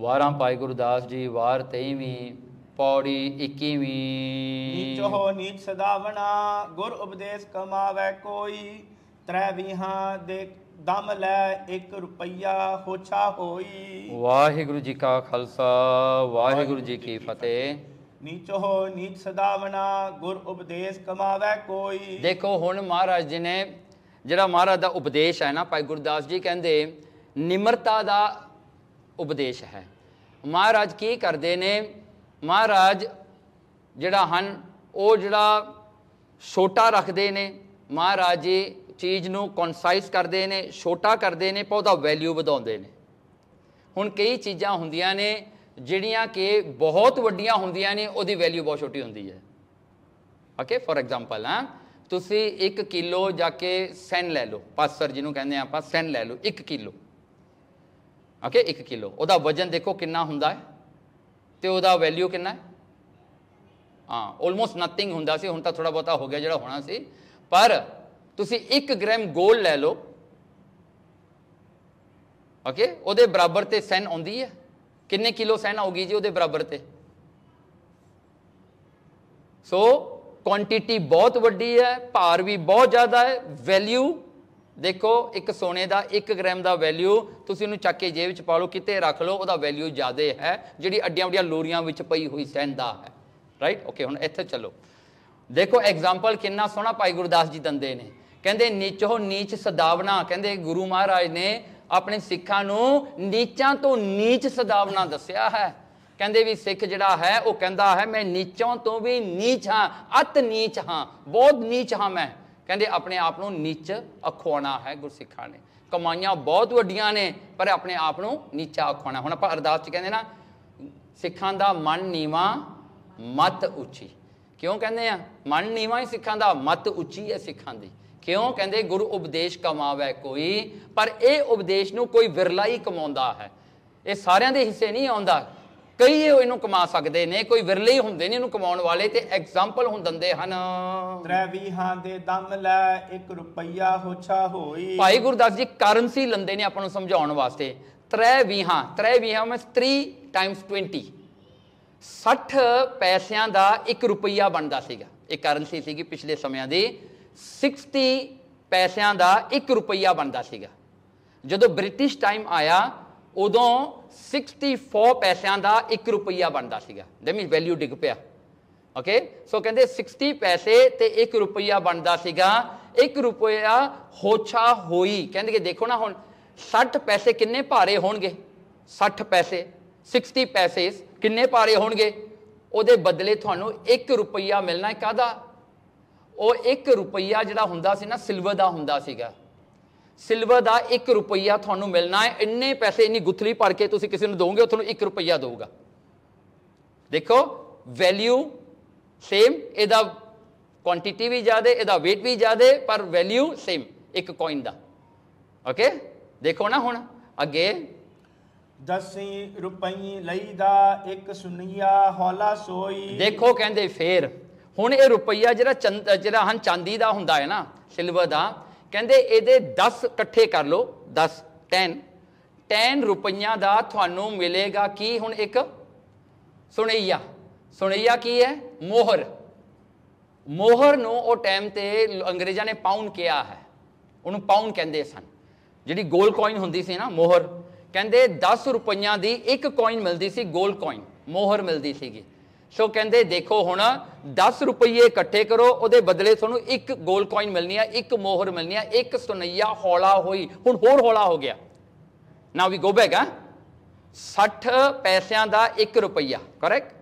ਵਾਰਾਂ ਭਾਈ ਗੁਰਦਾਸ ਜੀ ਵਾਰ 23ਵੀਂ ਪੌੜੀ 21ਵੀਂ ਨੀਚੋ ਨੀਚ ਸਦਾਵਣਾ ਗੁਰ ਉਪਦੇਸ਼ ਕਮਾਵੇ ਕੋਈ ਤ੍ਰੈ ਵਿਹਾਂ ਦੇ ਦਮ ਲੈ 1 ਰੁਪਈਆ ਹੋਛਾ ਹੋਈ ਵਾਹਿਗੁਰੂ ਜੀ ਕਾ ਖਾਲਸਾ ਵਾਹਿਗੁਰੂ ਜੀ ਕੀ ਫਤਿਹ ਨੀਚੋ ਨੀਚ ਸਦਾਵਣਾ ਗੁਰ ਉਪਦੇਸ਼ ਕਮਾਵੇ ਕੋਈ ਦੇਖੋ ਹੁਣ ਮਹਾਰਾਜ ਜੀ ਨੇ ਜਿਹੜਾ ਮਹਾਰਾਜ ਦਾ ਉਪਦੇਸ਼ ਹੈ ਨਾ ਭਾਈ ਗੁਰਦਾਸ ਜੀ ਕਹਿੰਦੇ ਨਿਮਰਤਾ ਦਾ ਉਪਦੇਸ਼ ਹੈ ਮਹਾਰਾਜ ਕੀ ਕਰਦੇ ਨੇ ਮਹਾਰਾਜ ਜਿਹੜਾ ਹਨ ਉਹ ਜਿਹੜਾ ਛੋਟਾ ਰੱਖਦੇ ਨੇ ਮਹਾਰਾਜ ਜੀ ਚੀਜ਼ ਨੂੰ ਕਨਸਾਈਸ ਕਰਦੇ ਨੇ ਛੋਟਾ ਕਰਦੇ ਨੇ ਪੌਦਾ ਵੈਲਿਊ ਵਧਾਉਂਦੇ ਨੇ ਹੁਣ ਕਈ ਚੀਜ਼ਾਂ ਹੁੰਦੀਆਂ ਨੇ ਜਿਹੜੀਆਂ ਕਿ ਬਹੁਤ ਵੱਡੀਆਂ ਹੁੰਦੀਆਂ ਨੇ ਉਹਦੀ ਵੈਲਿਊ ਬਹੁਤ ਛੋਟੀ ਹੁੰਦੀ ਹੈ ਓਕੇ ਫੋਰ ਐਗਜ਼ਾਮਪਲ ਹਾਂ ਤੁਸੀਂ 1 ਕਿਲੋ ਜਾ ਕੇ ਸੈਨ ਲੈ ਲਓ ਪਾਸਰ ਜਿਹਨੂੰ ਕਹਿੰਦੇ ਆਪਾਂ ਸੈਨ ਲੈ ਲਓ 1 ਕਿਲੋ ਓਕੇ 1 ਕਿਲੋ ਉਹਦਾ ਵਜਨ ਦੇਖੋ ਕਿੰਨਾ ਹੁੰਦਾ ਹੈ ਤੇ ਉਹਦਾ ਵੈਲਿਊ ਕਿੰਨਾ ਹੈ ਹਾਂ ਆਲਮੋਸਟ ਨਥਿੰਗ ਹੁੰਦਾ ਸੀ ਹੁਣ ਤਾਂ ਥੋੜਾ ਬਹੁਤਾ ਹੋ ਗਿਆ ਜਿਹੜਾ ਹੋਣਾ ਸੀ ਪਰ ਤੁਸੀਂ 1 ਗ੍ਰਾਮ ਗੋਲ ਲੈ ਲਓ ਓਕੇ ਉਹਦੇ ਬਰਾਬਰ ਤੇ ਸੈਨ ਆਉਂਦੀ ਹੈ ਕਿੰਨੇ ਕਿਲੋ ਸੈਨ ਆਉਗੀ ਜੀ ਉਹਦੇ ਬਰਾਬਰ ਤੇ ਸੋ ਕੁਆਂਟੀਟੀ ਬਹੁਤ ਵੱਡੀ ਹੈ ਭਾਰ ਵੀ ਬਹੁਤ ਜ਼ਿਆਦਾ ਹੈ ਵੈਲਿਊ ਦੇਖੋ ਇੱਕ ਸੋਨੇ ਦਾ 1 ਗ੍ਰਾਮ ਦਾ ਵੈਲਿਊ ਤੁਸੀਂ ਉਹਨੂੰ ਚੱਕ ਕੇ ਜੇਬ ਵਿੱਚ ਪਾ ਲਓ ਕਿਤੇ ਰੱਖ ਲਓ ਉਹਦਾ ਵੈਲਿਊ ਜ਼ਿਆਦਾ ਹੈ ਜਿਹੜੀ ਅੱਡੀਆਂ ਵੱਡੀਆਂ ਲੋਰੀਆਂ ਵਿੱਚ ਪਈ ਹੋਈ ਸੈਂਦਾ ਹੈ ਰਾਈਟ ਓਕੇ ਹੁਣ ਇੱਥੇ ਚੱਲੋ ਦੇਖੋ ਐਗਜ਼ਾਮਪਲ ਕਿੰਨਾ ਸੋਹਣਾ ਭਾਈ ਗੁਰਦਾਸ ਜੀ ਦੰਦੇ ਨੇ ਕਹਿੰਦੇ ਨੀਚੋ ਨੀਚ ਸਦਾਵਨਾ ਕਹਿੰਦੇ ਗੁਰੂ ਮਹਾਰਾਜ ਨੇ ਆਪਣੇ ਸਿੱਖਾਂ ਨੂੰ ਨੀਚਾਂ ਤੋਂ ਨੀਚ ਸਦਾਵਨਾ ਦੱਸਿਆ ਹੈ ਕਹਿੰਦੇ ਵੀ ਸਿੱਖ ਜਿਹੜਾ ਹੈ ਉਹ ਕਹਿੰਦਾ ਹੈ ਮੈਂ ਨੀਚੋਂ ਤੋਂ ਵੀ ਨੀਚ ਹਾਂ ਅਤ ਨੀਚ ਹਾਂ ਬਹੁਤ ਨੀਚ ਹਾਂ ਮੈਂ ਕਹਿੰਦੇ ਆਪਣੇ ਆਪ ਨੂੰ ਨੀਚ ਅਖਵਾਉਣਾ ਹੈ ਗੁਰਸਿੱਖਾਂ ਨੇ ਕਮਾਈਆਂ ਬਹੁਤ ਵੱਡੀਆਂ ਨੇ ਪਰ ਆਪਣੇ ਆਪ ਨੂੰ ਨੀਚਾ ਅਖਵਾਉਣਾ ਹੁਣ ਆਪਾਂ ਅਰਦਾਸ ਚ ਕਹਿੰਦੇ ਨਾ ਸਿੱਖਾਂ ਦਾ ਮਨ ਨੀਵਾ ਮਤ ਉੱਚੀ ਕਿਉਂ ਕਹਿੰਦੇ ਆ ਮਨ ਨੀਵਾ ਹੀ ਸਿੱਖਾਂ ਦਾ ਮਤ ਉੱਚੀ ਹੈ ਸਿੱਖਾਂ ਦੀ ਕਿਉਂ ਕਹਿੰਦੇ ਗੁਰੂ ਉਪਦੇਸ਼ ਕਮਾਵੇ ਕੋਈ ਪਰ ਇਹ ਉਪਦੇਸ਼ ਨੂੰ ਕੋਈ ਵਿਰਲਾ ਹੀ ਕਮਾਉਂਦਾ ਹੈ ਇਹ ਸਾਰਿਆਂ ਦੇ ਹਿੱਸੇ ਨਹੀਂ ਆਉਂਦਾ ਕਈ ਇਹ ਇਹਨੂੰ ਕਮਾ ਸਕਦੇ ਨੇ ਕੋਈ ਵਿਰਲੇ ਹੀ ਹੁੰਦੇ ਨੇ ਇਹਨੂੰ ਕਮਾਉਣ ਵਾਲੇ ਤੇ ਐਗਜ਼ਾਮਪਲ ਹੁਣ ਦੰਦੇ ਹਨ ਤ੍ਰੈਵੀਹਾਂ ਦੇ ਦਮ ਲੈ 1 ਰੁਪਈਆ ਹੋਛਾ ਹੋਈ ਭਾਈ ਗੁਰਦਾਸ ਜੀ ਕਰੰਸੀ ਲੰਦੇ ਨੇ ਆਪਾਂ ਨੂੰ ਸਮਝਾਉਣ ਵਾਸਤੇ ਤ੍ਰੈਵੀਹਾਂ ਤ੍ਰੈਵੀਹਾਂ ਮੈਂ 3 ਟਾਈਮਸ 20 60 ਪੈਸਿਆਂ ਦਾ 1 ਰੁਪਈਆ ਬਣਦਾ ਸੀਗਾ ਇਹ ਕਰੰਸੀ ਸੀਗੀ ਪਿਛਲੇ ਸਮਿਆਂ ਦੀ 60 ਪੈਸਿਆਂ ਦਾ 1 ਰੁਪਈਆ ਬਣਦਾ ਸੀਗਾ ਜਦੋਂ ਬ੍ਰਿਟਿਸ਼ ਟਾਈਮ ਆਇਆ ਉਦੋਂ 64 ਪੈਸਿਆਂ ਦਾ 1 ਰੁਪਈਆ ਬਣਦਾ ਸੀਗਾ ਦੈਟ ਮੀਨ ਵੈਲਿਊ ਡਿੱਗ ਪਿਆ ਓਕੇ ਸੋ ਕਹਿੰਦੇ 60 ਪੈਸੇ ਤੇ 1 ਰੁਪਈਆ ਬਣਦਾ ਸੀਗਾ 1 ਰੁਪਈਆ ਹੋਛਾ ਹੋਈ ਕਹਿੰਦੇ ਕਿ ਦੇਖੋ ਨਾ ਹੁਣ 60 ਪੈਸੇ ਕਿੰਨੇ ਭਾਰੇ ਹੋਣਗੇ 60 ਪੈਸੇ 60 ਪੈਸੇ ਕਿੰਨੇ ਭਾਰੇ ਹੋਣਗੇ ਉਹਦੇ ਬਦਲੇ ਤੁਹਾਨੂੰ 1 ਰੁਪਈਆ ਮਿਲਣਾ ਹੈ ਕਾਦਾ ਉਹ 1 ਰੁਪਈਆ ਜਿਹੜਾ ਹੁੰਦਾ ਸੀ ਨਾ ਸਿਲਵਰ ਦਾ ਹੁੰਦਾ ਸੀਗਾ ਸਿਲਵਰ ਦਾ 1 ਰੁਪਈਆ ਤੁਹਾਨੂੰ ਮਿਲਣਾ ਹੈ ਇੰਨੇ ਪੈਸੇ ਇੰਨੀ ਗੁੱਥਲੀ ਭਰ ਕੇ ਤੁਸੀਂ ਕਿਸੇ ਨੂੰ ਦੋਗੇ ਉਹ ਤੁਹਾਨੂੰ 1 ਰੁਪਈਆ ਦੇਊਗਾ ਦੇਖੋ ਵੈਲਿਊ ਸੇਮ ਇਹਦਾ ਕੁਆਂਟੀਟੀ ਵੀ ਜ਼ਿਆਦੇ ਇਹਦਾ weight ਵੀ ਜ਼ਿਆਦੇ ਪਰ ਵੈਲਿਊ ਸੇਮ ਇੱਕ ਕੋਇਨ ਦਾ ਓਕੇ ਦੇਖੋ ਨਾ ਹੁਣ ਅੱਗੇ 10 ਰੁਪਈ ਲਈ ਦਾ ਇੱਕ ਸੁਨਿਆ ਹੌਲਾ ਸੋਈ ਦੇਖੋ ਕਹਿੰਦੇ ਫੇਰ ਹੁਣ ਇਹ ਰੁਪਈਆ ਜਿਹੜਾ ਜਿਹੜਾ ਹਨ ਚਾਂਦੀ ਦਾ ਹੁੰਦਾ ਹੈ ਨਾ ਸਿਲਵਰ ਦਾ ਕਹਿੰਦੇ ਇਹਦੇ 10 ਇਕੱਠੇ ਕਰ ਲਓ 10 10 10 ਰੁਪਈਆ ਦਾ ਤੁਹਾਨੂੰ ਮਿਲੇਗਾ ਕੀ ਹੁਣ ਇੱਕ ਸੁਣਈਆ ਸੁਣਈਆ ਕੀ ਹੈ ਮੋਹਰ ਮੋਹਰ ਨੂੰ ਉਹ ਟਾਈਮ ਤੇ ਅੰਗਰੇਜ਼ਾਂ ਨੇ ਪਾਉਂਡ ਕਿਹਾ ਹੈ ਉਹਨੂੰ ਪਾਉਂਡ ਕਹਿੰਦੇ ਸਨ ਜਿਹੜੀ ਗੋਲ ਕੋਇਨ ਹੁੰਦੀ ਸੀ ਨਾ ਮੋਹਰ ਕਹਿੰਦੇ 10 ਰੁਪਈਆ ਦੀ ਇੱਕ ਕੋਇਨ ਮਿਲਦੀ ਸੀ ਗੋਲ ਕੋਇਨ ਮੋਹਰ ਮਿਲਦੀ ਸੀਗੀ ਸੋ ਕਹਿੰਦੇ ਦੇਖੋ ਹੁਣ 10 ਰੁਪਏ ਇਕੱਠੇ ਕਰੋ ਉਹਦੇ ਬਦਲੇ ਤੁਹਾਨੂੰ ਇੱਕ ਗੋਲ ਕੋਇਨ ਮਿਲਣੀ ਆ ਇੱਕ ਮੋਹਰ ਮਿਲਣੀ ਆ ਇੱਕ ਸੁਨਈਆ ਹੌਲਾ ਹੋਈ ਹੁਣ ਹੋਰ ਹੌਲਾ ਹੋ ਗਿਆ ਨਾਓ ਵੀ ਗੋ ਬੈਕ ਆ 60 ਪੈਸਿਆਂ ਦਾ 1 ਰੁਪਈਆ ਕਰੈਕਟ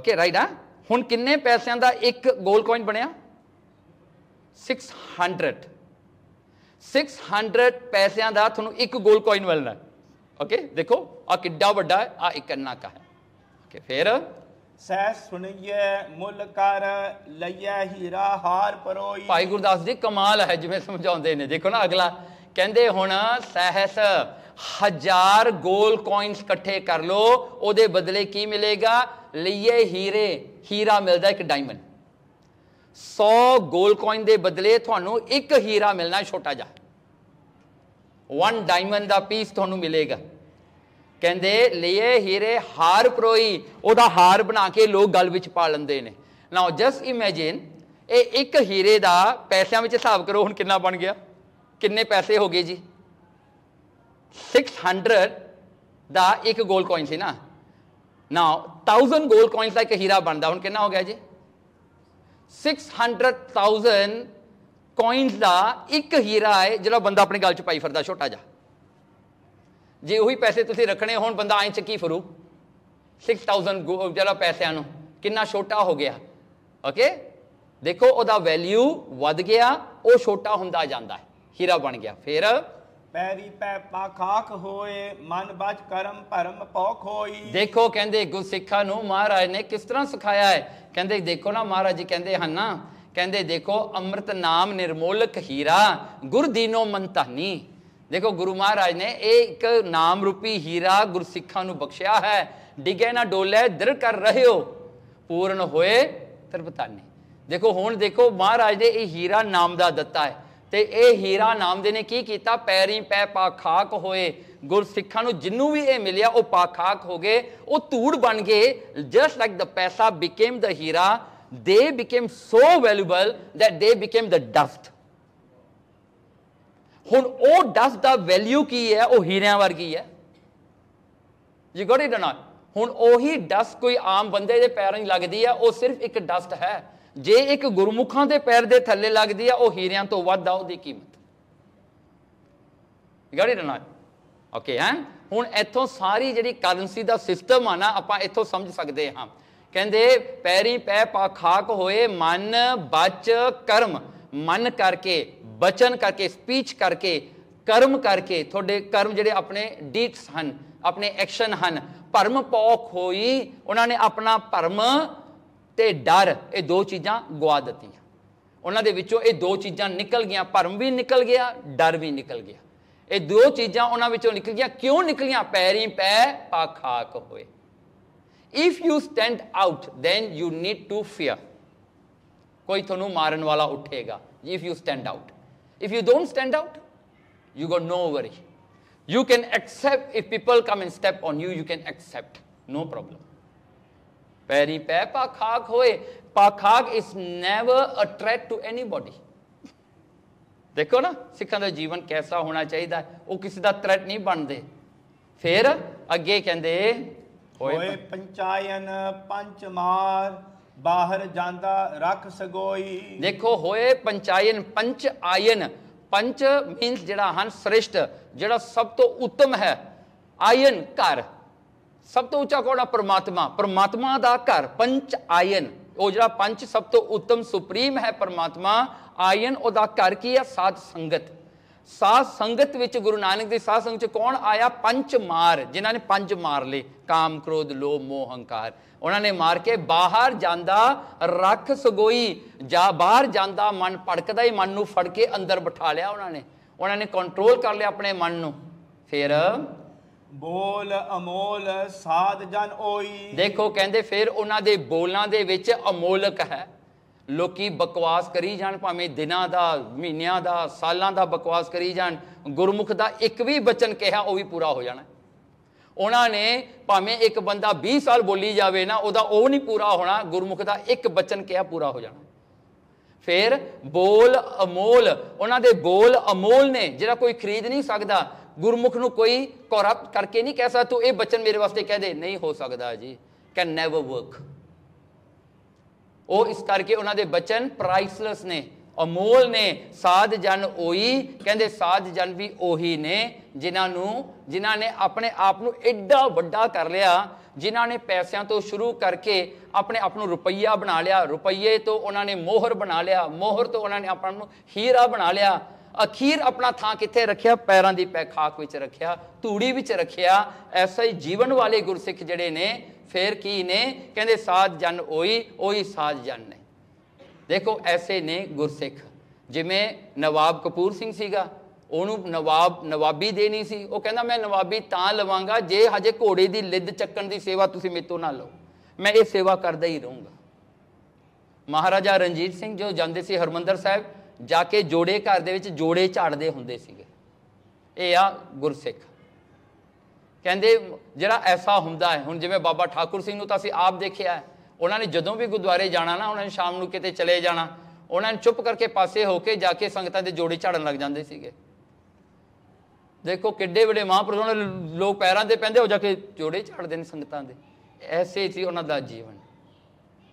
ਓਕੇ ਰਾਈਟ ਆ ਹੁਣ ਕਿੰਨੇ ਪੈਸਿਆਂ ਦਾ ਇੱਕ ਗੋਲ ਕੋਇਨ ਬਣਿਆ 600 600 ਪੈਸਿਆਂ ਦਾ ਤੁਹਾਨੂੰ ਇੱਕ ਗੋਲ ਕੋਇਨ ਮਿਲਣਾ ਓਕੇ ਦੇਖੋ ਆ ਕਿੱਡਾ ਵੱਡਾ ਆ ਇੱਕ ਅੰਨਾ ਕਾ ਹੈ ਤੇ ਫਿਰ ਸਹਿ ਸੁਣੀਏ ਮੁੱਲ ਕਰ ਲਈਐ ਹੀਰਾ ਹਾਰ ਪਰੋਈ ਭਾਈ ਗੁਰਦਾਸ ਜੀ ਕਮਾਲ ਹੈ ਜਿਵੇਂ ਸਮਝਾਉਂਦੇ ਨੇ ਦੇਖੋ ਨਾ ਅਗਲਾ ਕਹਿੰਦੇ ਹੁਣ ਸਹਿਸ ਹਜ਼ਾਰ ਗੋਲ ਕੋਇਨਸ ਇਕੱਠੇ ਕਰ ਲੋ ਉਹਦੇ ਬਦਲੇ ਕੀ ਮਿਲੇਗਾ ਲਈਏ ਹੀਰੇ ਹੀਰਾ ਮਿਲਦਾ ਇੱਕ ਡਾਇਮੰਡ 100 ਗੋਲ ਕੋਇਨ ਦੇ ਬਦਲੇ ਤੁਹਾਨੂੰ ਇੱਕ ਹੀਰਾ ਮਿਲਣਾ ਛੋਟਾ ਜਿਹਾ 1 ਡਾਇਮੰਡ ਦਾ ਪੀਸ ਤੁਹਾਨੂੰ ਮਿਲੇਗਾ ਕਹਿੰਦੇ ਲਈਏ ਹੀਰੇ ਹਾਰ ਪ੍ਰੋਈ ਉਹਦਾ ਹਾਰ ਬਣਾ ਕੇ ਲੋਕ ਗਲ ਵਿੱਚ ਪਾ ਲੈਂਦੇ ਨੇ ਨਾਓ ਜਸਟ ਇਮੇਜਿਨ ਇਹ ਇੱਕ ਹੀਰੇ ਦਾ ਪੈਸਿਆਂ ਵਿੱਚ ਹਿਸਾਬ ਕਰੋ ਹੁਣ ਕਿੰਨਾ ਬਣ ਗਿਆ ਕਿੰਨੇ ਪੈਸੇ ਹੋ ਗਏ ਜੀ 600 ਦਾ ਇੱਕ 골ਡ ਕੋਇਨ ਸੀ ਨਾ ਨਾਓ 1000 골ਡ ਕੋਇਨਸ ਦਾ ਇੱਕ ਹੀਰਾ ਬਣਦਾ ਹੁਣ ਕਿੰਨਾ ਹੋ ਗਿਆ ਜੀ 600000 ਕੋਇਨਸ ਦਾ ਇੱਕ ਹੀਰਾ ਹੈ ਜਿਹੜਾ ਬੰਦਾ ਆਪਣੇ ਗਲ 'ਚ ਪਾਈ ਫਿਰਦਾ ਛੋਟਾ ਜਿਹਾ ਜੇ ਉਹੀ ਪੈਸੇ ਤੁਸੀਂ ਰੱਖਣੇ ਹੋਣ ਬੰਦਾ ਐਂ ਚੱਕੀ ਫਰੂ 6000 ਜਿਹੜਾ ਪੈਸਿਆਂ ਨੂੰ ਕਿੰਨਾ ਛੋਟਾ ਹੋ ਗਿਆ ਓਕੇ ਦੇਖੋ ਉਹਦਾ ਵੈਲਿਊ ਵੱਧ ਗਿਆ ਉਹ ਛੋਟਾ ਹੁੰਦਾ ਜਾਂਦਾ ਹੈ ਹੀਰਾ ਬਣ ਗਿਆ ਫਿਰ ਪੈਰੀ ਪੈ ਖਾਕ ਹੋਏ ਮਨ ਬਚ ਕਰਮ ਭਰਮ ਪੌਖ ਹੋਈ ਦੇਖੋ ਕਹਿੰਦੇ ਗੁਰਸਿੱਖਾਂ ਨੂੰ ਮਹਾਰਾਜ ਨੇ ਕਿਸ ਤਰ੍ਹਾਂ ਸਿਖਾਇਆ ਹੈ ਕਹਿੰਦੇ ਦੇਖੋ ਨਾ ਮਹਾਰਾਜ ਜੀ ਕਹਿੰਦੇ ਹਨ ਨਾ ਕਹਿੰਦੇ ਦੇਖੋ ਅੰਮ੍ਰਿਤ ਨਾਮ ਨਿਰਮੋਲਕ ਹੀਰਾ ਗੁਰਦੀਨੋ ਮੰਤਾਨੀ ਦੇਖੋ ਗੁਰੂ ਮਹਾਰਾਜ ਨੇ ਇਹ ਇੱਕ ਨਾਮ ਰੂਪੀ ਹੀਰਾ ਗੁਰਸਿੱਖਾਂ ਨੂੰ ਬਖਸ਼ਿਆ ਹੈ ਡਿਗੇ ਨਾ ਡੋਲੇ ਦਰ ਕਰ ਰਹੇ ਹੋ ਪੂਰਨ ਹੋਏ ਤਰਪਤਾਨੀ ਦੇਖੋ ਹੁਣ ਦੇਖੋ ਮਹਾਰਾਜ ਦੇ ਇਹ ਹੀਰਾ ਨਾਮ ਦਾ ਦਿੱਤਾ ਹੈ ਤੇ ਇਹ ਹੀਰਾ ਨਾਮ ਦੇ ਨੇ ਕੀ ਕੀਤਾ ਪੈਰੀ ਪੈ ਪਾ ਖਾਕ ਹੋਏ ਗੁਰਸਿੱਖਾਂ ਨੂੰ ਜਿੰਨੂੰ ਵੀ ਇਹ ਮਿਲਿਆ ਉਹ ਪਾ ਖਾਕ ਹੋ ਗਏ ਉਹ ਧੂੜ ਬਣ ਗਏ ਜਸਟ ਲਾਈਕ ਦ ਪੈਸਾ became the heera they became so valuable that they became the dust ਹੁਣ ਉਹ ਡਸ ਦਾ ਵੈਲਿਊ ਕੀ ਹੈ ਉਹ ਹੀਰਿਆਂ ਵਰਗੀ ਹੈ ਯੂ ਗਾਟ ਇਟ ਨਾ ਹੁਣ ਉਹੀ ਡਸ ਕੋਈ ਆਮ ਬੰਦੇ ਦੇ ਪੈਰਾਂ 'ਚ ਲੱਗਦੀ ਹੈ ਉਹ ਸਿਰਫ ਇੱਕ ਡਸਟ ਹੈ ਜੇ ਇੱਕ ਗੁਰਮੁਖਾਂ ਦੇ ਪੈਰ ਦੇ ਥੱਲੇ ਲੱਗਦੀ ਹੈ ਉਹ ਹੀਰਿਆਂ ਤੋਂ ਵੱਧ ਆ ਉਹਦੀ ਕੀਮਤ ਯੂ ਗਾਟ ਇਟ ਨਾ ਓਕੇ ਹਾਂ ਹੁਣ ਇੱਥੋਂ ਸਾਰੀ ਜਿਹੜੀ ਕਰੰਸੀ ਦਾ ਸਿਸਟਮ ਆ ਨਾ ਆਪਾਂ ਇੱਥੋਂ ਸਮਝ ਸਕਦੇ ਹਾਂ ਕਹਿੰਦੇ ਪੈਰੀ ਪੈ ਪਾਖਾਕ ਹੋਏ ਮਨ ਬਚ ਕਰਮ ਮਨ ਕਰਕੇ ਬਚਨ ਕਰਕੇ ਸਪੀਚ ਕਰਕੇ ਕਰਮ ਕਰਕੇ ਤੁਹਾਡੇ ਕਰਮ ਜਿਹੜੇ ਆਪਣੇ ਡੀਟਸ ਹਨ ਆਪਣੇ ਐਕਸ਼ਨ ਹਨ ਭਰਮ ਪੌਖ ਹੋਈ ਉਹਨਾਂ ਨੇ ਆਪਣਾ ਭਰਮ ਤੇ ਡਰ ਇਹ ਦੋ ਚੀਜ਼ਾਂ ਗਵਾ ਦਿੱਤੀਆਂ ਉਹਨਾਂ ਦੇ ਵਿੱਚੋਂ ਇਹ ਦੋ ਚੀਜ਼ਾਂ ਨਿਕਲ ਗਈਆਂ ਭਰਮ ਵੀ ਨਿਕਲ ਗਿਆ ਡਰ ਵੀ ਨਿਕਲ ਗਿਆ ਇਹ ਦੋ ਚੀਜ਼ਾਂ ਉਹਨਾਂ ਵਿੱਚੋਂ ਨਿਕਲ ਗਈਆਂ ਕਿਉਂ ਨਿਕਲੀਆਂ ਪੈਰੀ ਪੈ ਪਾਖਾਕ ਹੋਏ if you stand out then you need to fear ਕੋਈ ਤੁਹਾਨੂੰ ਮਾਰਨ ਵਾਲਾ ਉੱਠੇਗਾ if you stand out if you don't stand out you go no worry you can accept if people come and step on you you can accept no problem ਪੈਰੀ ਪੈ ਪਾ ਖਾਕ ਹੋਏ ਪਾ ਖਾਕ ਇਸ ਨੈਵਰ ਅਟਰੈਕਟ ਟੂ ਐਨੀਬਾਡੀ ਦੇਖੋ ਨਾ ਸਿੱਖਾਂ ਦਾ ਜੀਵਨ ਕਿਹਦਾ ਹੋਣਾ ਚਾਹੀਦਾ ਉਹ ਕਿਸੇ ਦਾ ਥ੍ਰੈਟ ਨਹੀਂ ਬਣਦੇ ਫਿਰ ਅੱਗੇ ਕਹਿੰਦੇ ਹੋਏ ਪੰਚਾਇਨ ਪੰਚਮਾਰ ਬਾਹਰ ਜਾਂਦਾ ਰੱਖ ਸਗੋਈ ਦੇਖੋ ਹੋਏ ਪੰਚਾਇਨ ਪੰਚ ਆਇਨ ਪੰਚ ਮੀਨਸ ਜਿਹੜਾ ਹਨ ਸ੍ਰਿਸ਼ਟ ਜਿਹੜਾ ਸਭ ਤੋਂ ਉੱਤਮ ਹੈ ਆਇਨ ਘਰ ਸਭ ਤੋਂ ਉੱਚਾ ਕੋਣਾ ਪਰਮਾਤਮਾ ਪਰਮਾਤਮਾ ਦਾ ਘਰ ਪੰਚ ਆਇਨ ਉਹ ਜਿਹੜਾ ਪੰਚ ਸਭ ਤੋਂ ਉੱਤਮ ਸੁਪਰੀਮ ਹੈ ਪਰਮਾਤਮਾ ਆਇਨ ਉਹਦਾ ਘਰ ਕੀ ਹੈ ਸਾਧ ਸੰਗਤ ਸਾਧ ਸੰਗਤ ਵਿੱਚ ਗੁਰੂ ਨਾਨਕ ਦੇ ਸਾਧ ਸੰਗਤ ਚ ਕੌਣ ਆਇਆ ਪੰਜ ਮਾਰ ਜਿਨ੍ਹਾਂ ਨੇ ਪੰਜ ਮਾਰ ਲਏ ਕਾਮ ਕ੍ਰੋਧ ਲੋਭ ਮੋਹ ਹੰਕਾਰ ਉਹਨਾਂ ਨੇ ਮਾਰ ਕੇ ਬਾਹਰ ਜਾਂਦਾ ਰੱਖ ਸਗੋਈ ਜਾ ਬਾਹਰ ਜਾਂਦਾ ਮਨ ਭੜਕਦਾ ਹੀ ਮਨ ਨੂੰ ਫੜ ਕੇ ਅੰਦਰ ਬਿਠਾ ਲਿਆ ਉਹਨਾਂ ਨੇ ਉਹਨਾਂ ਨੇ ਕੰਟਰੋਲ ਕਰ ਲਿਆ ਆਪਣੇ ਮਨ ਨੂੰ ਫਿਰ ਬੋਲ ਅਮੋਲ ਸਾਧ ਜਨ ਓਈ ਦੇਖੋ ਕਹਿੰਦੇ ਫਿਰ ਉਹਨਾਂ ਦੇ ਬੋਲਾਂ ਦੇ ਵਿੱਚ ਅਮੋਲਕ ਹੈ ਲੋਕੀ ਬਕਵਾਸ ਕਰੀ ਜਾਣ ਭਾਵੇਂ ਦਿਨਾਂ ਦਾ ਮਹੀਨਿਆਂ ਦਾ ਸਾਲਾਂ ਦਾ ਬਕਵਾਸ ਕਰੀ ਜਾਣ ਗੁਰਮੁਖ ਦਾ ਇੱਕ ਵੀ ਬਚਨ ਕਿਹਾ ਉਹ ਵੀ ਪੂਰਾ ਹੋ ਜਾਣਾ ਉਹਨਾਂ ਨੇ ਭਾਵੇਂ ਇੱਕ ਬੰਦਾ 20 ਸਾਲ ਬੋਲੀ ਜਾਵੇ ਨਾ ਉਹਦਾ ਉਹ ਨਹੀਂ ਪੂਰਾ ਹੋਣਾ ਗੁਰਮੁਖ ਦਾ ਇੱਕ ਬਚਨ ਕਿਹਾ ਪੂਰਾ ਹੋ ਜਾਣਾ ਫਿਰ ਬੋਲ ਅਮੋਲ ਉਹਨਾਂ ਦੇ ਬੋਲ ਅਮੋਲ ਨੇ ਜਿਹੜਾ ਕੋਈ ਖਰੀਦ ਨਹੀਂ ਸਕਦਾ ਗੁਰਮੁਖ ਨੂੰ ਕੋਈ ਕਰਪਟ ਕਰਕੇ ਨਹੀਂ ਕਹਿ ਸਕਦਾ ਤੂੰ ਇਹ ਬਚਨ ਮੇਰੇ ਵਾਸਤੇ ਕਹਿ ਦੇ ਨਹੀਂ ਹੋ ਸਕਦਾ ਜੀ ਕੈਨ ਨੈਵਰ ਵਰਕ ਉਹ ਇਸ ਕਰਕੇ ਉਹਨਾਂ ਦੇ ਬਚਨ ਪ੍ਰਾਈਸਲੈਸ ਨੇ ਅਮੋਲ ਨੇ ਸਾਧ ਜਨ ਉਹੀ ਕਹਿੰਦੇ ਸਾਧ ਜਨ ਵੀ ਉਹੀ ਨੇ ਜਿਨ੍ਹਾਂ ਨੂੰ ਜਿਨ੍ਹਾਂ ਨੇ ਆਪਣੇ ਆਪ ਨੂੰ ਐਡਾ ਵੱਡਾ ਕਰ ਲਿਆ ਜਿਨ੍ਹਾਂ ਨੇ ਪੈਸਿਆਂ ਤੋਂ ਸ਼ੁਰੂ ਕਰਕੇ ਆਪਣੇ ਆਪ ਨੂੰ ਰੁਪਈਆ ਬਣਾ ਲਿਆ ਰੁਪਈਏ ਤੋਂ ਉਹਨਾਂ ਨੇ ਮੋਹਰ ਬਣਾ ਲਿਆ ਮੋਹਰ ਤੋਂ ਉਹਨਾਂ ਨੇ ਆਪਣਾ ਨੂੰ ਹੀਰਾ ਬਣਾ ਲਿਆ ਅਖੀਰ ਆਪਣਾ ਥਾਂ ਕਿੱਥੇ ਰੱਖਿਆ ਪੈਰਾਂ ਦੀ ਪੈਖਾਕ ਵਿੱਚ ਰੱਖਿਆ ਧੂੜੀ ਵਿੱਚ ਰੱਖਿਆ ਐਸਾ ਹੀ ਜੀਵਨ ਵਾਲੇ ਗੁਰਸਿੱਖ ਜਿਹੜੇ ਨੇ ਫੇਰ ਕੀ ਨੇ ਕਹਿੰਦੇ ਸਾਧ ਜਨ ਹੋਈ ਉਹੀ ਸਾਧ ਜਨ ਨੇ ਦੇਖੋ ਐਸੇ ਨੇ ਗੁਰਸਿੱਖ ਜਿਵੇਂ ਨਵਾਬ ਕਪੂਰ ਸਿੰਘ ਸੀਗਾ ਉਹਨੂੰ ਨਵਾਬ ਨਵਾਬੀ ਦੇਣੀ ਸੀ ਉਹ ਕਹਿੰਦਾ ਮੈਂ ਨਵਾਬੀ ਤਾਂ ਲਵਾਂਗਾ ਜੇ ਹਜੇ ਘੋੜੇ ਦੀ ਲਿੱਦ ਚੱਕਣ ਦੀ ਸੇਵਾ ਤੁਸੀਂ ਮੇਤੋਂ ਨਾ ਲਓ ਮੈਂ ਇਹ ਸੇਵਾ ਕਰਦਾ ਹੀ ਰਹੂੰਗਾ ਮਹਾਰਾਜਾ ਰਣਜੀਤ ਸਿੰਘ ਜੋ ਜਾਂਦੇ ਸੀ ਹਰਮੰਦਰ ਸਾਹਿਬ ਜਾ ਕੇ ਜੋੜੇ ਘਰ ਦੇ ਵਿੱਚ ਜੋੜੇ ਝਾੜਦੇ ਹੁੰਦੇ ਸੀਗੇ ਇਹ ਆ ਗੁਰਸਿੱਖ ਕਹਿੰਦੇ ਜਿਹੜਾ ਐਸਾ ਹੁੰਦਾ ਹੈ ਹੁਣ ਜਿਵੇਂ ਬਾਬਾ ਠਾਕੁਰ ਸਿੰਘ ਨੂੰ ਤਾਂ ਅਸੀਂ ਆਪ ਦੇਖਿਆ ਉਹਨਾਂ ਨੇ ਜਦੋਂ ਵੀ ਗੁਰਦੁਆਰੇ ਜਾਣਾ ਨਾ ਉਹਨਾਂ ਨੇ ਸ਼ਾਮ ਨੂੰ ਕਿਤੇ ਚਲੇ ਜਾਣਾ ਉਹਨਾਂ ਨੇ ਚੁੱਪ ਕਰਕੇ ਪਾਸੇ ਹੋ ਕੇ ਜਾ ਕੇ ਸੰਗਤਾਂ ਦੇ ਜੋੜੇ ਝਾੜਨ ਲੱਗ ਜਾਂਦੇ ਸੀਗੇ ਦੇਖੋ ਕਿੱਡੇ ਵੱਡੇ ਮਹਾਂਪੁਰਸ਼ਾਂ ਨੇ ਲੋਕ ਪੈਰਾਂ ਤੇ ਪੈਂਦੇ ਹੋ ਜਾ ਕੇ ਜੋੜੇ ਝਾੜਦੇ ਨੇ ਸੰਗਤਾਂ ਦੇ ਐਸੇ ਸੀ ਉਹਨਾਂ ਦਾ ਜੀਵਨ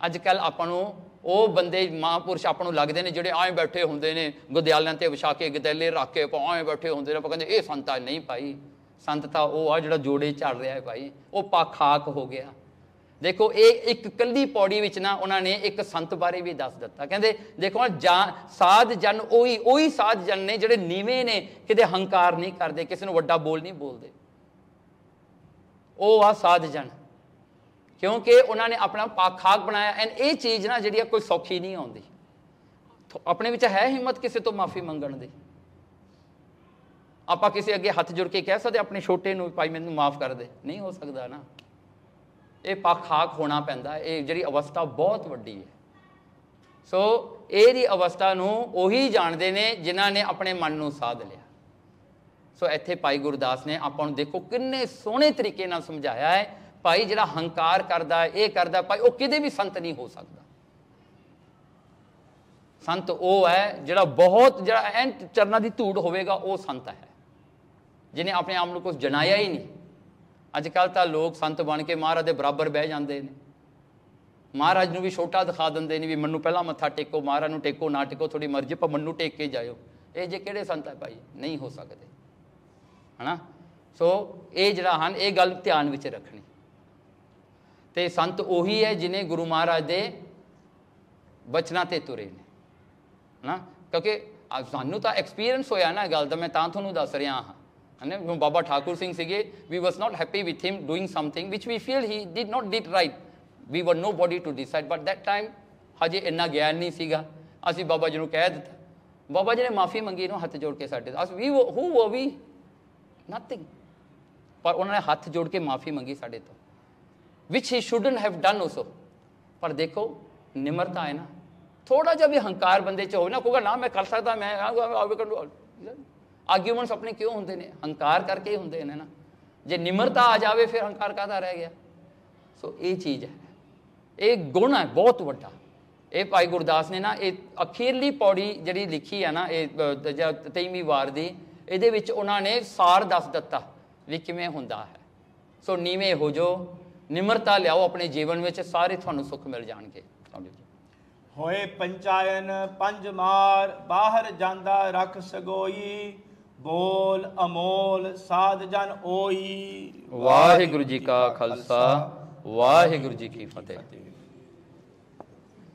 ਅੱਜ ਕੱਲ ਆਪਾਂ ਨੂੰ ਉਹ ਬੰਦੇ ਮਹਾਂਪੁਰਸ਼ ਆਪਾਂ ਨੂੰ ਲੱਗਦੇ ਨੇ ਜਿਹੜੇ ਆਏ ਬੈਠੇ ਹੁੰਦੇ ਨੇ ਗੁਦਿਆਲਿਆਂ ਤੇ ਵਿਛਾ ਕੇ ਗਦੈਲੇ ਰੱਖ ਕੇ ਪਾਏ ਬੈਠੇ ਹੁੰਦੇ ਨੇ ਆਪਾਂ ਕਹਿੰਦੇ ਇਹ ਸੰਤਾ ਨਹੀਂ ਪਾਈ ਸੰਤ ਤਾਂ ਉਹ ਆ ਜਿਹੜਾ ਜੋੜੇ ਝੜ ਰਿਹਾ ਹੈ ਭਾਈ ਉਹ ਪਾਖਾਕ ਹੋ ਗਿਆ ਦੇਖੋ ਇਹ ਇੱਕ ਕੱਲੀ ਪੌੜੀ ਵਿੱਚ ਨਾ ਉਹਨਾਂ ਨੇ ਇੱਕ ਸੰਤ ਬਾਰੇ ਵੀ ਦੱਸ ਦਿੱਤਾ ਕਹਿੰਦੇ ਦੇਖੋ ਸਾਧ ਜਨ ਉਹੀ ਉਹੀ ਸਾਧ ਜਨ ਨੇ ਜਿਹੜੇ ਨੀਵੇਂ ਨੇ ਕਿਤੇ ਹੰਕਾਰ ਨਹੀਂ ਕਰਦੇ ਕਿਸੇ ਨੂੰ ਵੱਡਾ ਬੋਲ ਨਹੀਂ ਬੋਲਦੇ ਉਹ ਆ ਸਾਧ ਜਨ ਕਿਉਂਕਿ ਉਹਨਾਂ ਨੇ ਆਪਣਾ ਪਾਖਾਕ ਬਣਾਇਆ ਐਂ ਇਹ ਚੀਜ਼ ਨਾ ਜਿਹੜੀ ਕੋਈ ਸੌਖੀ ਨਹੀਂ ਆਉਂਦੀ ਆਪਣੇ ਵਿੱਚ ਹੈ ਹਿੰਮਤ ਕਿਸੇ ਤੋਂ ਮਾਫੀ ਮੰਗਣ ਦੀ ਆਪਾਂ ਕਿਸੇ ਅੱਗੇ ਹੱਥ ਜੁੜ ਕੇ ਕਹਿ ਸਕਦੇ ਆਪਣੇ ਛੋਟੇ ਨੂੰ ਭਾਈ ਮੈਨੂੰ ਮਾਫ ਕਰ ਦੇ ਨਹੀਂ ਹੋ ਸਕਦਾ ਨਾ ਇਹ ਪਖਾਕ ਹੋਣਾ ਪੈਂਦਾ ਇਹ ਜਿਹੜੀ ਅਵਸਥਾ ਬਹੁਤ ਵੱਡੀ ਹੈ ਸੋ ਇਹ ਦੀ ਅਵਸਥਾ ਨੂੰ ਉਹੀ ਜਾਣਦੇ ਨੇ ਜਿਨ੍ਹਾਂ ਨੇ ਆਪਣੇ ਮਨ ਨੂੰ ਸਾਧ ਲਿਆ ਸੋ ਇੱਥੇ ਭਾਈ ਗੁਰਦਾਸ ਨੇ ਆਪਾਂ ਨੂੰ ਦੇਖੋ ਕਿੰਨੇ ਸੋਹਣੇ ਤਰੀਕੇ ਨਾਲ ਸਮਝਾਇਆ ਹੈ ਭਾਈ ਜਿਹੜਾ ਹੰਕਾਰ ਕਰਦਾ ਇਹ ਕਰਦਾ ਭਾਈ ਉਹ ਕਿਤੇ ਵੀ ਸੰਤ ਨਹੀਂ ਹੋ ਸਕਦਾ ਸੰਤ ਉਹ ਹੈ ਜਿਹੜਾ ਬਹੁਤ ਜਿਹੜਾ ਐਂ ਚਰਨਾਂ ਦੀ ਧੂੜ ਹੋਵੇਗਾ ਉਹ ਸੰਤ ਹੈ ਜਿਨੇ ਆਪਣੇ ਆਪ ਨੂੰ ਕੁਝ ਜਨਾਇਆ ਹੀ ਨਹੀਂ ਅੱਜ ਕੱਲ ਤਾਂ ਲੋਕ ਸੰਤ ਬਣ ਕੇ ਮਹਾਰਾਜ ਦੇ ਬਰਾਬਰ ਬਹਿ ਜਾਂਦੇ ਨੇ ਮਹਾਰਾਜ ਨੂੰ ਵੀ ਛੋਟਾ ਦਿਖਾ ਦਿੰਦੇ ਨੇ ਵੀ ਮੈਨੂੰ ਪਹਿਲਾਂ ਮੱਥਾ ਟੇਕੋ ਮਹਾਰਾਜ ਨੂੰ ਟੇਕੋ ਨਾ ਟੇਕੋ ਥੋੜੀ ਮਰਜ਼ੀ ਪਰ ਮੈਨੂੰ ਟੇਕ ਕੇ ਜਾਇਓ ਇਹ ਜੇ ਕਿਹੜੇ ਸੰਤ ਹੈ ਭਾਈ ਨਹੀਂ ਹੋ ਸਕਦੇ ਹਨਾ ਸੋ ਇਹ ਜਿਹੜਾ ਹਨ ਇਹ ਗੱਲ ਧਿਆਨ ਵਿੱਚ ਰੱਖਣੀ ਤੇ ਸੰਤ ਉਹੀ ਹੈ ਜਿਨੇ ਗੁਰੂ ਮਹਾਰਾਜ ਦੇ ਬਚਨਾਂ ਤੇ ਤੁਰੇ ਨੇ ਹਨਾ ਕਿਉਂਕਿ ਸਾਨੂੰ ਤਾਂ ਐਕਸਪੀਰੀਅੰਸ ਹੋਇਆ ਨਾ ਗੱਲ ਦਾ ਮੈਂ ਤਾਂ ਤੁਹਾਨੂੰ ਦੱਸ ਰਿਹਾ ਹਾਂ ਹਨੇ ਜੋ ਬਾਬਾ ਠਾਕੁਰ ਸਿੰਘ ਸੀਗੇ we was not happy with him doing something which we feel he did not did right we were nobody to decide but that time ਹਜੇ ਇੰਨਾ ਗਿਆਨ ਨਹੀਂ ਸੀਗਾ ਅਸੀਂ ਬਾਬਾ ਜੀ ਨੂੰ ਕਹਿ ਦਿੱਤਾ ਬਾਬਾ ਜੀ ਨੇ ਮਾਫੀ ਮੰਗੀ ਨੂੰ ਹੱਥ ਜੋੜ ਕੇ ਸਾਡੇ ਅਸ ਵੀ ਹੂ ਵਾ ਵੀ ਨਾਥਿੰਗ ਪਰ ਉਹਨਾਂ ਨੇ ਹੱਥ ਜੋੜ ਕੇ ਮਾਫੀ ਮੰਗੀ ਸਾਡੇ ਤੋਂ ਵਿਚ ਹੀ ਸ਼ੁਡਨ ਹੈਵ ਡਨ ਉਸੋ ਪਰ ਦੇਖੋ ਨਿਮਰਤਾ ਹੈ ਨਾ ਥੋੜਾ ਜਿਹਾ ਵੀ ਹੰਕਾਰ ਬੰਦੇ ਚ ਹੋਵੇ ਨਾ ਕੋਈ ਨਾ ਮੈਂ ਕਰ ਸਕਦਾ ਮੈਂ ਆਵੇ ਕੰਡੂ ਆਰਗੂਮੈਂਟਸ ਆਪਣੇ ਕਿਉਂ ਹੁੰਦੇ ਨੇ ਹੰਕਾਰ ਕਰਕੇ ਹੀ ਹੁੰਦੇ ਨੇ ਨਾ ਜੇ ਨਿਮਰਤਾ ਆ ਜਾਵੇ ਫਿਰ ਹੰਕਾਰ ਕਾਹਦਾ ਰਹਿ ਗਿਆ ਸੋ ਇਹ ਚੀਜ਼ ਹੈ ਇਹ ਗੁਣ ਹੈ ਬਹੁਤ ਵੱਡਾ ਇਹ ਭਾਈ ਗੁਰਦਾਸ ਨੇ ਨਾ ਇਹ ਅਖੀਰਲੀ ਪੌੜੀ ਜਿਹੜੀ ਲਿਖੀ ਹੈ ਨਾ ਇਹ 23ਵੀਂ ਵਾਰ ਦੀ ਇਹਦੇ ਵਿੱਚ ਉਹਨਾਂ ਨੇ ਸਾਰ ਦੱਸ ਦਿੱਤਾ ਵੀ ਕਿਵੇਂ ਹੁੰਦਾ ਹੈ ਸੋ ਨੀਵੇਂ ਹੋ ਜੋ ਨਿਮਰਤਾ ਲਿਆਓ ਆਪਣੇ ਜੀਵਨ ਵਿੱਚ ਸਾਰੇ ਤੁਹਾਨੂੰ ਸੁੱਖ ਮਿਲ ਜਾਣਗੇ ਹੋਏ ਪੰਚਾਇਨ ਪੰਜ ਮਾਰ ਬਾਹਰ ਜਾਂਦਾ ਰੱਖ ਸਗੋਈ ਬੋਲ ਅਮੋਲ ਸਾਧ ਜਨ ਓਈ ਵਾਹਿਗੁਰੂ ਜੀ ਕਾ ਖਾਲਸਾ ਵਾਹਿਗੁਰੂ ਜੀ ਕੀ ਫਤਿਹ